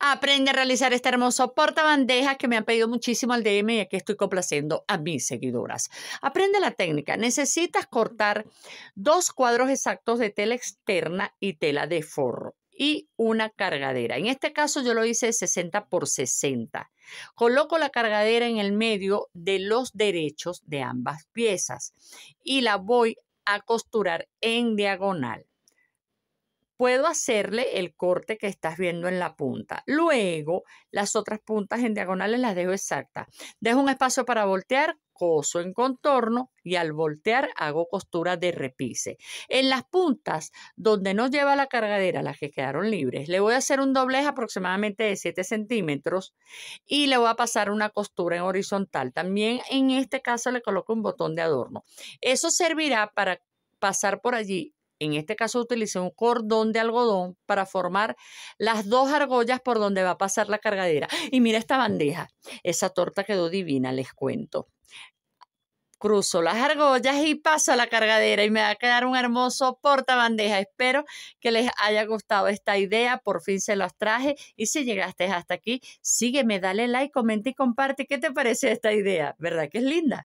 Aprende a realizar este hermoso portabandeja que me han pedido muchísimo al DM y aquí estoy complaciendo a mis seguidoras. Aprende la técnica. Necesitas cortar dos cuadros exactos de tela externa y tela de forro y una cargadera. En este caso yo lo hice 60 por 60. Coloco la cargadera en el medio de los derechos de ambas piezas y la voy a costurar en diagonal puedo hacerle el corte que estás viendo en la punta. Luego, las otras puntas en diagonales las dejo exactas. Dejo un espacio para voltear, coso en contorno y al voltear hago costura de repise. En las puntas donde no lleva la cargadera, las que quedaron libres, le voy a hacer un doblez aproximadamente de 7 centímetros y le voy a pasar una costura en horizontal. También en este caso le coloco un botón de adorno. Eso servirá para pasar por allí en este caso utilicé un cordón de algodón para formar las dos argollas por donde va a pasar la cargadera. Y mira esta bandeja. Esa torta quedó divina, les cuento. Cruzo las argollas y paso la cargadera y me va a quedar un hermoso porta bandeja. Espero que les haya gustado esta idea. Por fin se las traje. Y si llegaste hasta aquí, sígueme, dale like, comenta y comparte qué te parece esta idea. ¿Verdad que es linda?